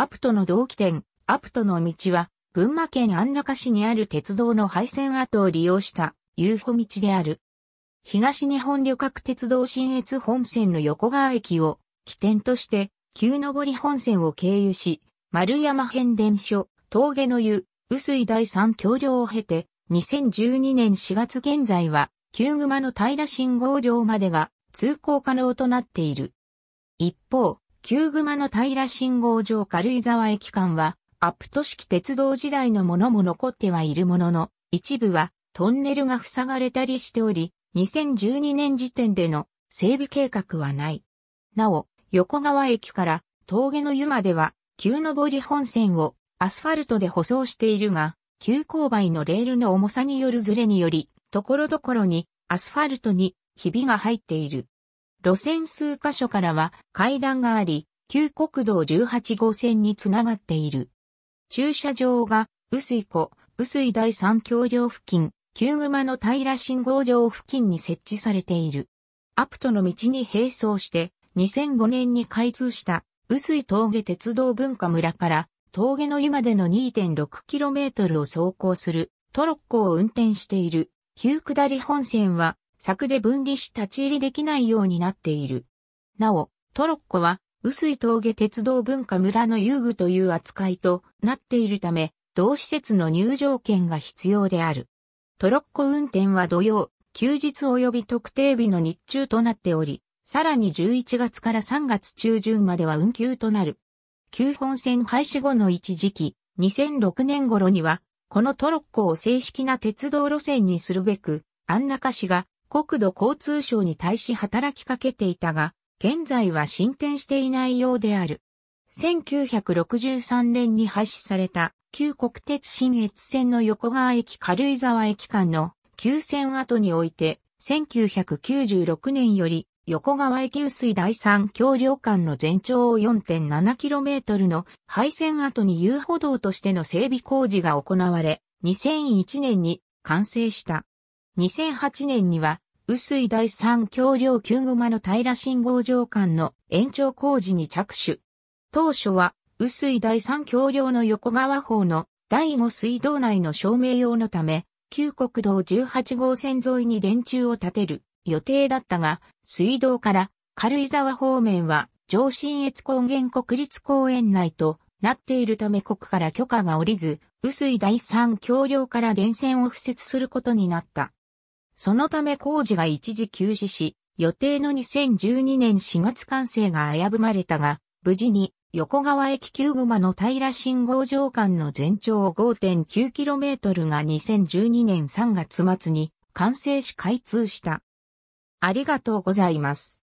アプトの同期点、アプトの道は、群馬県安中市にある鉄道の廃線跡を利用した、遊歩道である。東日本旅客鉄道新越本線の横川駅を起点として、旧上り本線を経由し、丸山変電所、峠の湯、薄井第三橋梁を経て、2012年4月現在は、旧熊の平信号場までが通行可能となっている。一方、旧熊の平信号場軽井沢駅間は、アプト式鉄道時代のものも残ってはいるものの、一部はトンネルが塞がれたりしており、2012年時点での整備計画はない。なお、横川駅から峠の湯までは、急上り本線をアスファルトで舗装しているが、急勾配のレールの重さによるズレにより、ところどころにアスファルトにひびが入っている。路線数箇所からは階段があり、旧国道18号線につながっている。駐車場が、薄い湖、薄い第三橋梁付近、旧熊の平信号場付近に設置されている。アプトの道に並走して、2005年に開通した、薄い峠鉄道文化村から、峠の湯までの 2.6km を走行する、トロッコを運転している、旧下り本線は、柵で分離し立ち入りできないようになっている。なお、トロッコは、薄い峠鉄道文化村の遊具という扱いとなっているため、同施設の入場券が必要である。トロッコ運転は土曜、休日及び特定日の日中となっており、さらに11月から3月中旬までは運休となる。旧本線廃止後の一時期、2006年頃には、このトロッコを正式な鉄道路線にするべく、安中市が国土交通省に対し働きかけていたが、現在は進展していないようである。1963年に廃止された旧国鉄新越線の横川駅軽井沢駅間の旧線跡において、1996年より横川駅雨水第三橋梁間の全長 4.7km の廃線跡に遊歩道としての整備工事が行われ、2001年に完成した。2008年には、臼井第三橋梁旧駒の平信号場間の延長工事に着手。当初は、臼井第三橋梁の横川方の第五水道内の照明用のため、旧国道18号線沿いに電柱を建てる予定だったが、水道から軽井沢方面は上信越高原国立公園内となっているため国から許可が下りず、薄井第三橋梁から電線を敷設することになった。そのため工事が一時休止し、予定の2012年4月完成が危ぶまれたが、無事に横川駅急熊の平信号場間の全長 5.9km が2012年3月末に完成し開通した。ありがとうございます。